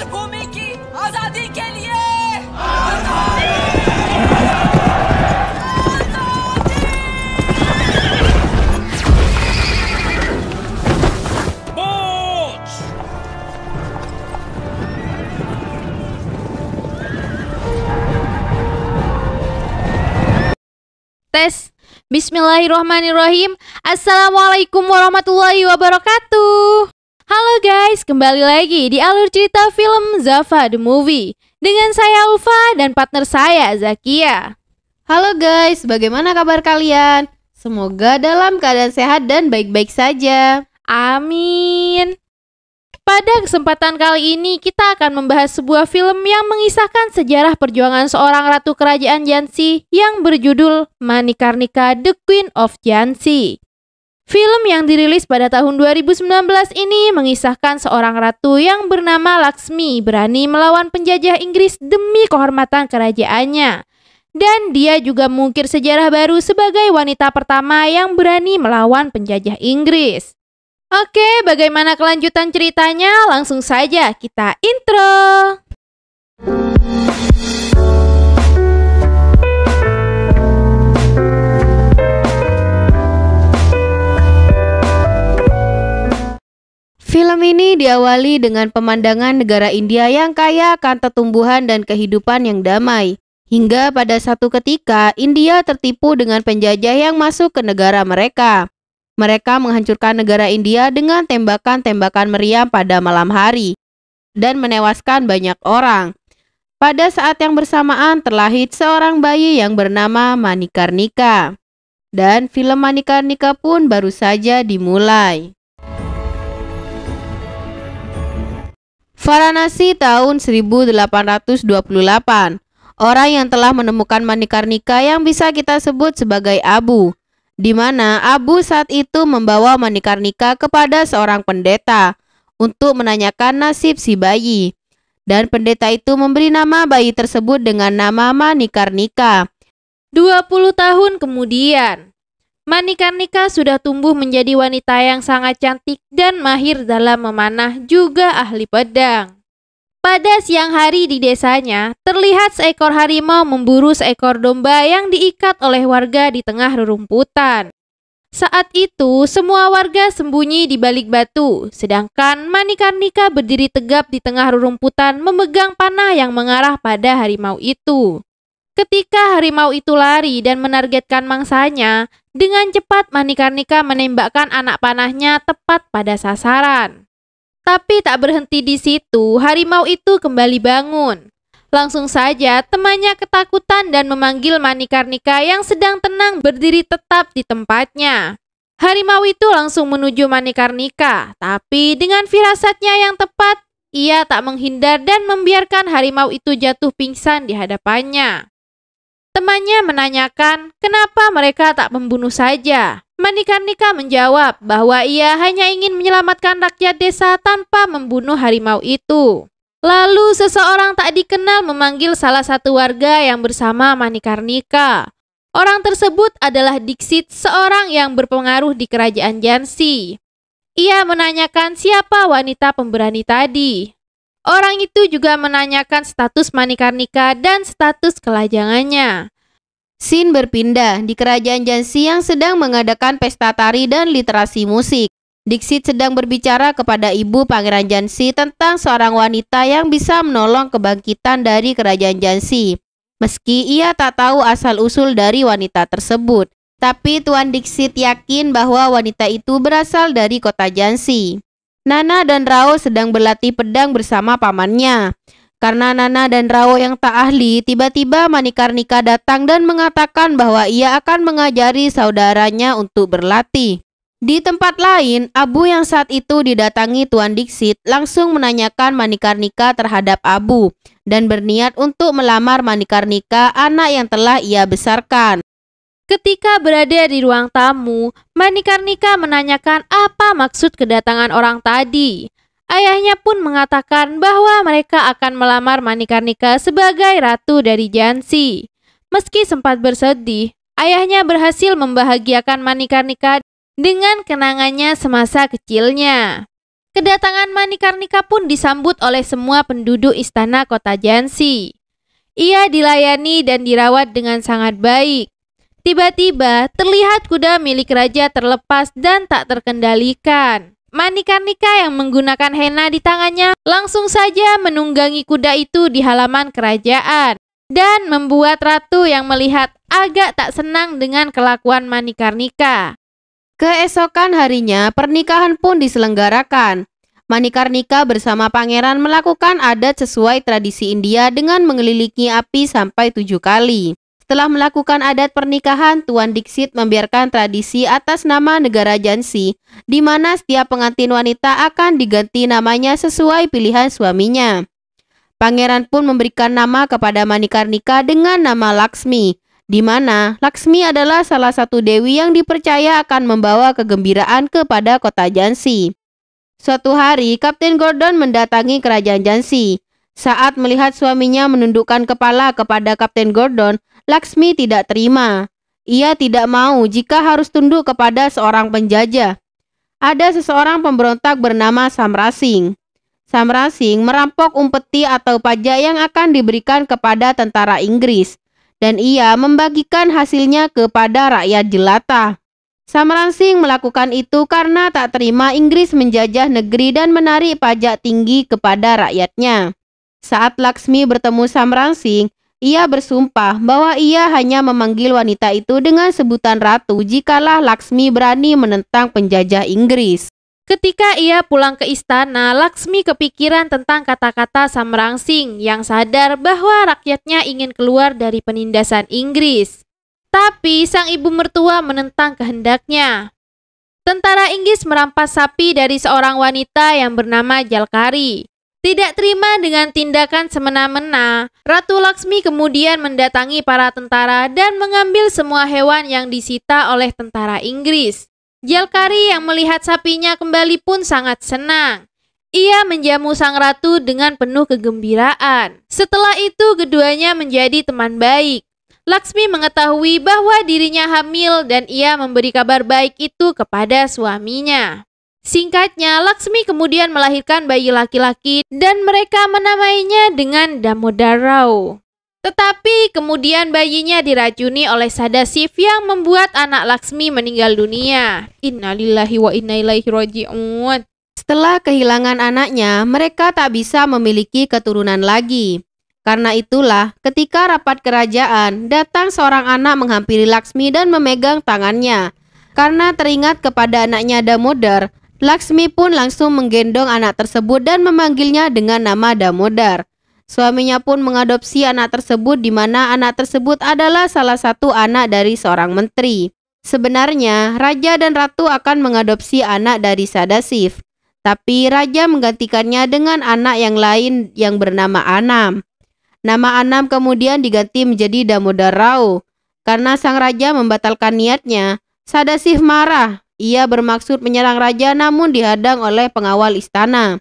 मातृभूमि की आजादी के लिए Tes Bismillahirrahmanirrahim Assalamualaikum warahmatullahi wabarakatuh Halo guys, kembali lagi di alur cerita film Zafa The Movie Dengan saya Ulfa dan partner saya Zakia Halo guys, bagaimana kabar kalian? Semoga dalam keadaan sehat dan baik-baik saja Amin pada kesempatan kali ini, kita akan membahas sebuah film yang mengisahkan sejarah perjuangan seorang ratu kerajaan Jansi yang berjudul Manikarnika The Queen of Jansi. Film yang dirilis pada tahun 2019 ini mengisahkan seorang ratu yang bernama Laksmi berani melawan penjajah Inggris demi kehormatan kerajaannya. Dan dia juga mengukir sejarah baru sebagai wanita pertama yang berani melawan penjajah Inggris. Oke, bagaimana kelanjutan ceritanya? Langsung saja kita intro. Film ini diawali dengan pemandangan negara India yang kaya akan tumbuhan dan kehidupan yang damai. Hingga pada satu ketika, India tertipu dengan penjajah yang masuk ke negara mereka. Mereka menghancurkan negara India dengan tembakan-tembakan meriam pada malam hari dan menewaskan banyak orang. Pada saat yang bersamaan terlahir seorang bayi yang bernama Manikarnika. Dan film Manikarnika pun baru saja dimulai. Varanasi tahun 1828. Orang yang telah menemukan Manikarnika yang bisa kita sebut sebagai Abu, di mana Abu saat itu membawa Manikarnika kepada seorang pendeta untuk menanyakan nasib si bayi. Dan pendeta itu memberi nama bayi tersebut dengan nama Manikarnika. 20 tahun kemudian, Manikarnika sudah tumbuh menjadi wanita yang sangat cantik dan mahir dalam memanah juga ahli pedang. Pada siang hari di desanya, terlihat seekor harimau memburu seekor domba yang diikat oleh warga di tengah rerumputan. Saat itu, semua warga sembunyi di balik batu, sedangkan Manikarnika berdiri tegap di tengah rerumputan memegang panah yang mengarah pada harimau itu. Ketika harimau itu lari dan menargetkan mangsanya, dengan cepat Manikarnika menembakkan anak panahnya tepat pada sasaran. Tapi tak berhenti di situ, harimau itu kembali bangun. Langsung saja temannya ketakutan dan memanggil Manikarnika yang sedang tenang berdiri tetap di tempatnya. Harimau itu langsung menuju Manikarnika, tapi dengan firasatnya yang tepat, ia tak menghindar dan membiarkan harimau itu jatuh pingsan di hadapannya. Temannya menanyakan kenapa mereka tak membunuh saja. Manikarnika menjawab bahwa ia hanya ingin menyelamatkan rakyat desa tanpa membunuh harimau itu. Lalu seseorang tak dikenal memanggil salah satu warga yang bersama Manikarnika. Orang tersebut adalah Dixit, seorang yang berpengaruh di kerajaan Jansi. Ia menanyakan siapa wanita pemberani tadi. Orang itu juga menanyakan status Manikarnika dan status kelajangannya. Sin berpindah di kerajaan Jansi yang sedang mengadakan pesta tari dan literasi musik. Dixit sedang berbicara kepada ibu Pangeran Jansi tentang seorang wanita yang bisa menolong kebangkitan dari kerajaan Jansi. Meski ia tak tahu asal-usul dari wanita tersebut, tapi Tuan Dixit yakin bahwa wanita itu berasal dari kota Jansi. Nana dan Rao sedang berlatih pedang bersama pamannya. Karena Nana dan Rao yang tak ahli, tiba-tiba Manikarnika datang dan mengatakan bahwa ia akan mengajari saudaranya untuk berlatih. Di tempat lain, Abu yang saat itu didatangi Tuan Dixit langsung menanyakan Manikarnika terhadap Abu dan berniat untuk melamar Manikarnika anak yang telah ia besarkan. Ketika berada di ruang tamu, Manikarnika menanyakan apa maksud kedatangan orang tadi. Ayahnya pun mengatakan bahwa mereka akan melamar Manikarnika sebagai ratu dari Jansi. Meski sempat bersedih, ayahnya berhasil membahagiakan Manikarnika dengan kenangannya semasa kecilnya. Kedatangan Manikarnika pun disambut oleh semua penduduk istana kota Jansi. Ia dilayani dan dirawat dengan sangat baik. Tiba-tiba terlihat kuda milik raja terlepas dan tak terkendalikan. Manikarnika yang menggunakan henna di tangannya langsung saja menunggangi kuda itu di halaman kerajaan dan membuat ratu yang melihat agak tak senang dengan kelakuan Manikarnika. Keesokan harinya pernikahan pun diselenggarakan. Manikarnika bersama pangeran melakukan adat sesuai tradisi India dengan mengelilingi api sampai tujuh kali. Setelah melakukan adat pernikahan, Tuan Dixit membiarkan tradisi atas nama negara Jansi, di mana setiap pengantin wanita akan diganti namanya sesuai pilihan suaminya. Pangeran pun memberikan nama kepada Manikarnika dengan nama Laksmi, di mana Laksmi adalah salah satu dewi yang dipercaya akan membawa kegembiraan kepada kota Jansi. Suatu hari, Kapten Gordon mendatangi kerajaan Jansi. Saat melihat suaminya menundukkan kepala kepada Kapten Gordon, Laksmi tidak terima. Ia tidak mau jika harus tunduk kepada seorang penjajah. Ada seseorang pemberontak bernama Samrasing. Samrasing merampok umpeti atau pajak yang akan diberikan kepada tentara Inggris dan ia membagikan hasilnya kepada rakyat jelata. Samrasing melakukan itu karena tak terima Inggris menjajah negeri dan menarik pajak tinggi kepada rakyatnya. Saat Laksmi bertemu Samrasing, ia bersumpah bahwa ia hanya memanggil wanita itu dengan sebutan ratu jikalah Laksmi berani menentang penjajah Inggris. Ketika ia pulang ke istana, Laksmi kepikiran tentang kata-kata Samrangsing yang sadar bahwa rakyatnya ingin keluar dari penindasan Inggris. Tapi sang ibu mertua menentang kehendaknya. Tentara Inggris merampas sapi dari seorang wanita yang bernama Jalkari. Tidak terima dengan tindakan semena-mena, Ratu Laksmi kemudian mendatangi para tentara dan mengambil semua hewan yang disita oleh tentara Inggris. Jalkari yang melihat sapinya kembali pun sangat senang. Ia menjamu sang ratu dengan penuh kegembiraan. Setelah itu keduanya menjadi teman baik. Laksmi mengetahui bahwa dirinya hamil dan ia memberi kabar baik itu kepada suaminya. Singkatnya, Laksmi kemudian melahirkan bayi laki-laki dan mereka menamainya dengan Damodarau. Tetapi kemudian bayinya diracuni oleh Sadasif yang membuat anak Laksmi meninggal dunia. Innalillahi wa inna ilaihi raji'un. Setelah kehilangan anaknya, mereka tak bisa memiliki keturunan lagi. Karena itulah, ketika rapat kerajaan, datang seorang anak menghampiri Laksmi dan memegang tangannya. Karena teringat kepada anaknya Damodar, Laksmi pun langsung menggendong anak tersebut dan memanggilnya dengan nama Damodar. Suaminya pun mengadopsi anak tersebut di mana anak tersebut adalah salah satu anak dari seorang menteri. Sebenarnya, raja dan ratu akan mengadopsi anak dari Sadasif, tapi raja menggantikannya dengan anak yang lain yang bernama Anam. Nama Anam kemudian diganti menjadi Damodar Rao. Karena sang raja membatalkan niatnya, Sadasif marah ia bermaksud menyerang raja namun dihadang oleh pengawal istana.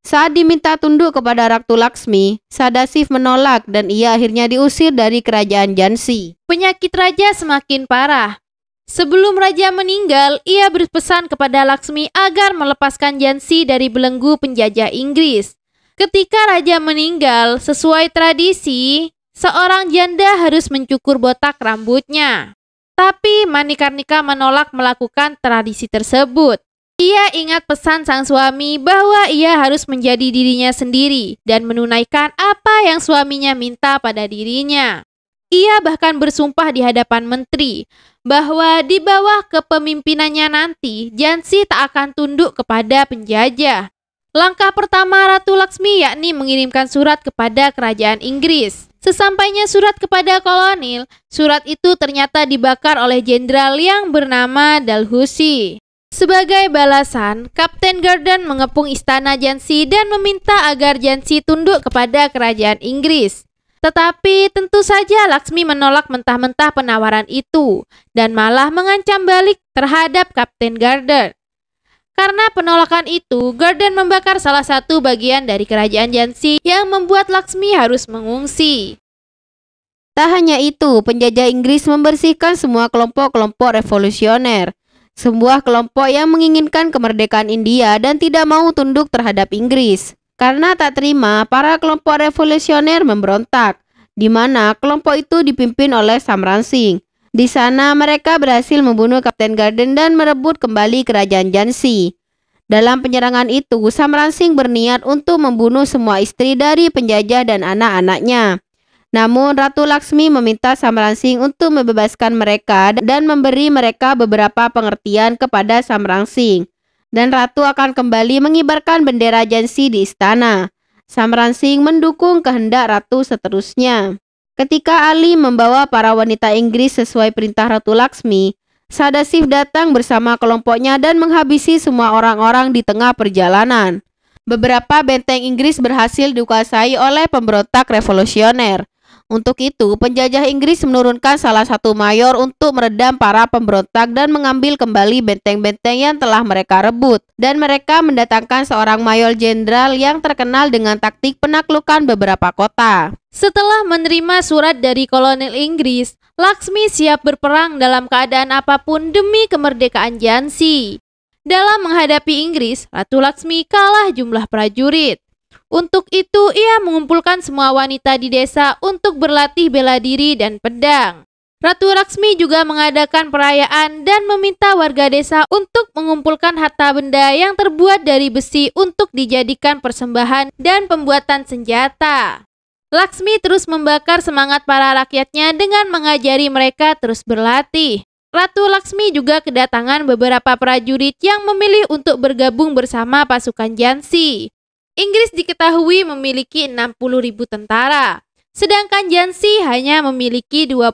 Saat diminta tunduk kepada Ratu Laksmi, Sadasif menolak dan ia akhirnya diusir dari kerajaan Jansi. Penyakit raja semakin parah. Sebelum raja meninggal, ia berpesan kepada Laksmi agar melepaskan Jansi dari belenggu penjajah Inggris. Ketika raja meninggal, sesuai tradisi, seorang janda harus mencukur botak rambutnya. Tapi Manikarnika menolak melakukan tradisi tersebut. Ia ingat pesan sang suami bahwa ia harus menjadi dirinya sendiri dan menunaikan apa yang suaminya minta pada dirinya. Ia bahkan bersumpah di hadapan menteri bahwa di bawah kepemimpinannya nanti Jansi tak akan tunduk kepada penjajah. Langkah pertama Ratu Laksmi yakni mengirimkan surat kepada kerajaan Inggris. Sesampainya surat kepada kolonel, surat itu ternyata dibakar oleh jenderal yang bernama Dalhousie. Sebagai balasan, Kapten Garden mengepung istana Jansi dan meminta agar Jansi tunduk kepada kerajaan Inggris. Tetapi tentu saja Laksmi menolak mentah-mentah penawaran itu dan malah mengancam balik terhadap Kapten Garden. Karena penolakan itu, Gordon membakar salah satu bagian dari kerajaan Jansi yang membuat Laksmi harus mengungsi. Tak hanya itu, penjajah Inggris membersihkan semua kelompok-kelompok revolusioner. Sebuah kelompok yang menginginkan kemerdekaan India dan tidak mau tunduk terhadap Inggris. Karena tak terima, para kelompok revolusioner memberontak, di mana kelompok itu dipimpin oleh Samran Singh. Di sana mereka berhasil membunuh Kapten Garden dan merebut kembali kerajaan Jansi. Dalam penyerangan itu, Samran Singh berniat untuk membunuh semua istri dari penjajah dan anak-anaknya. Namun Ratu Laksmi meminta Samran Singh untuk membebaskan mereka dan memberi mereka beberapa pengertian kepada Samran Singh. Dan Ratu akan kembali mengibarkan bendera Jansi di istana. Samran Singh mendukung kehendak Ratu seterusnya. Ketika Ali membawa para wanita Inggris sesuai perintah Ratu Laksmi, Sadasif datang bersama kelompoknya dan menghabisi semua orang-orang di tengah perjalanan. Beberapa benteng Inggris berhasil dikuasai oleh pemberontak revolusioner. Untuk itu, penjajah Inggris menurunkan salah satu mayor untuk meredam para pemberontak dan mengambil kembali benteng-benteng yang telah mereka rebut. Dan mereka mendatangkan seorang mayor jenderal yang terkenal dengan taktik penaklukan beberapa kota. Setelah menerima surat dari kolonel Inggris, Laksmi siap berperang dalam keadaan apapun demi kemerdekaan Jansi. Dalam menghadapi Inggris, Ratu Laksmi kalah jumlah prajurit. Untuk itu, ia mengumpulkan semua wanita di desa untuk berlatih bela diri dan pedang. Ratu Laksmi juga mengadakan perayaan dan meminta warga desa untuk mengumpulkan harta benda yang terbuat dari besi untuk dijadikan persembahan dan pembuatan senjata. Laksmi terus membakar semangat para rakyatnya dengan mengajari mereka terus berlatih. Ratu Laksmi juga kedatangan beberapa prajurit yang memilih untuk bergabung bersama pasukan Jansi. Inggris diketahui memiliki 60.000 tentara, sedangkan Jansi hanya memiliki 20.000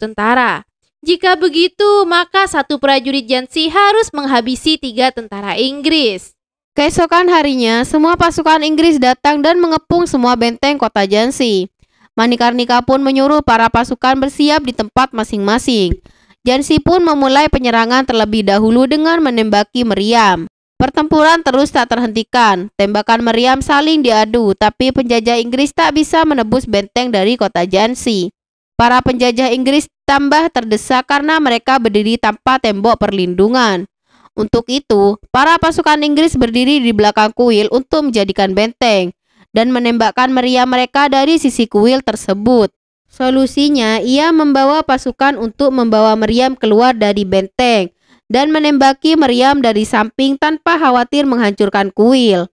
tentara. Jika begitu, maka satu prajurit Jansi harus menghabisi tiga tentara Inggris. Keesokan harinya, semua pasukan Inggris datang dan mengepung semua benteng kota Jansi. Manikarnika pun menyuruh para pasukan bersiap di tempat masing-masing. Jansi pun memulai penyerangan terlebih dahulu dengan menembaki meriam. Pertempuran terus tak terhentikan. Tembakan meriam saling diadu, tapi penjajah Inggris tak bisa menebus benteng dari kota Jansi. Para penjajah Inggris tambah terdesak karena mereka berdiri tanpa tembok perlindungan. Untuk itu, para pasukan Inggris berdiri di belakang kuil untuk menjadikan benteng dan menembakkan meriam mereka dari sisi kuil tersebut. Solusinya, ia membawa pasukan untuk membawa meriam keluar dari benteng dan menembaki meriam dari samping tanpa khawatir menghancurkan kuil.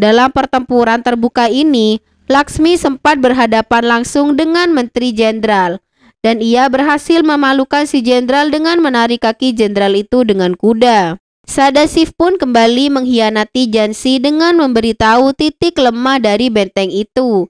Dalam pertempuran terbuka ini, Laksmi sempat berhadapan langsung dengan Menteri Jenderal, dan ia berhasil memalukan si jenderal dengan menarik kaki jenderal itu dengan kuda. Sadasif pun kembali mengkhianati Jansi dengan memberitahu titik lemah dari benteng itu.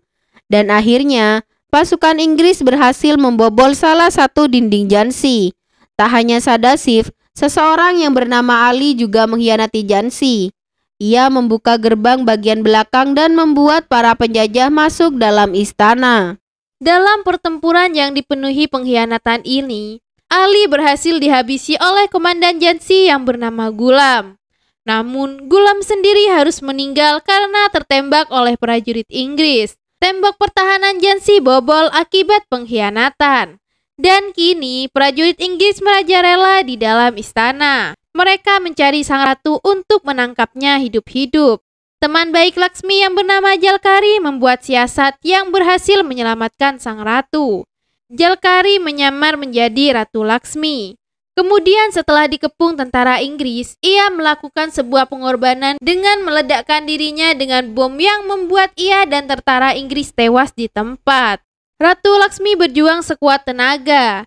Dan akhirnya, pasukan Inggris berhasil membobol salah satu dinding Jansi. Tak hanya Sadasif, Seseorang yang bernama Ali juga mengkhianati Jansi. Ia membuka gerbang bagian belakang dan membuat para penjajah masuk dalam istana. Dalam pertempuran yang dipenuhi pengkhianatan ini, Ali berhasil dihabisi oleh komandan Jansi yang bernama Gulam. Namun, Gulam sendiri harus meninggal karena tertembak oleh prajurit Inggris. Tembok pertahanan Jansi bobol akibat pengkhianatan. Dan kini prajurit Inggris meraja rela di dalam istana. Mereka mencari sang ratu untuk menangkapnya hidup-hidup. Teman baik Laksmi yang bernama Jalkari membuat siasat yang berhasil menyelamatkan sang ratu. Jalkari menyamar menjadi Ratu Laksmi. Kemudian setelah dikepung tentara Inggris, ia melakukan sebuah pengorbanan dengan meledakkan dirinya dengan bom yang membuat ia dan tentara Inggris tewas di tempat. Ratu Laksmi berjuang sekuat tenaga.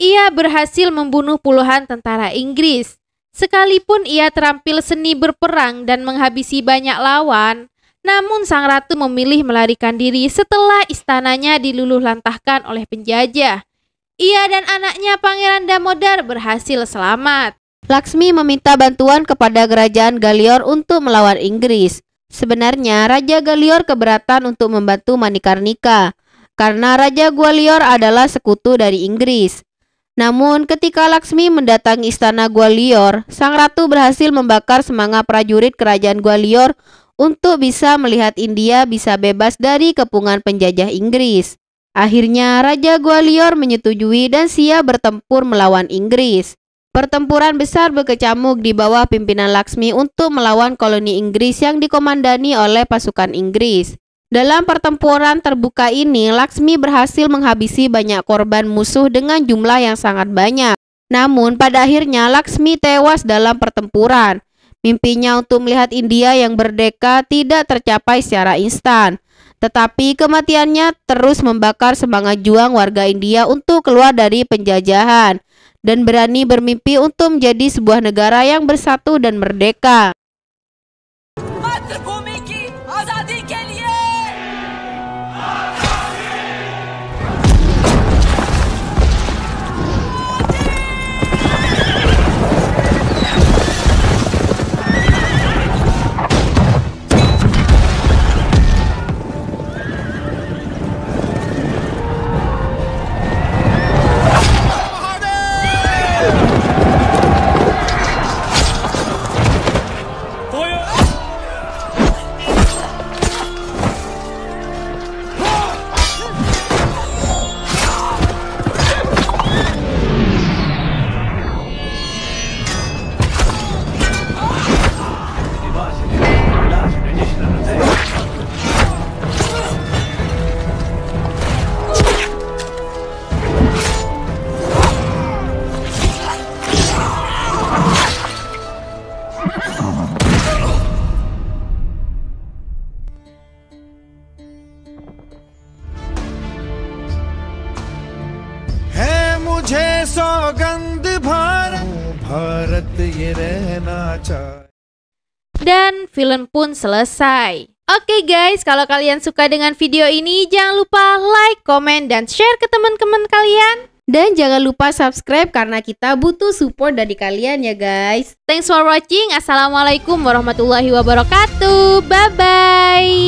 Ia berhasil membunuh puluhan tentara Inggris. Sekalipun ia terampil seni berperang dan menghabisi banyak lawan, namun sang ratu memilih melarikan diri setelah istananya diluluh lantahkan oleh penjajah. Ia dan anaknya Pangeran Damodar berhasil selamat. Laksmi meminta bantuan kepada kerajaan Galior untuk melawan Inggris. Sebenarnya Raja Galior keberatan untuk membantu Manikarnika, karena Raja Gwalior adalah sekutu dari Inggris. Namun ketika Laksmi mendatangi istana Gwalior, sang ratu berhasil membakar semangat prajurit kerajaan Gwalior untuk bisa melihat India bisa bebas dari kepungan penjajah Inggris. Akhirnya Raja Gwalior menyetujui dan siap bertempur melawan Inggris. Pertempuran besar berkecamuk di bawah pimpinan Laksmi untuk melawan koloni Inggris yang dikomandani oleh pasukan Inggris. Dalam pertempuran terbuka ini, Laksmi berhasil menghabisi banyak korban musuh dengan jumlah yang sangat banyak. Namun, pada akhirnya Laksmi tewas dalam pertempuran. Mimpinya untuk melihat India yang berdeka tidak tercapai secara instan. Tetapi kematiannya terus membakar semangat juang warga India untuk keluar dari penjajahan dan berani bermimpi untuk menjadi sebuah negara yang bersatu dan merdeka. dan film pun selesai. Oke okay guys, kalau kalian suka dengan video ini jangan lupa like, komen, dan share ke teman-teman kalian. Dan jangan lupa subscribe karena kita butuh support dari kalian ya guys. Thanks for watching. Assalamualaikum warahmatullahi wabarakatuh. Bye-bye.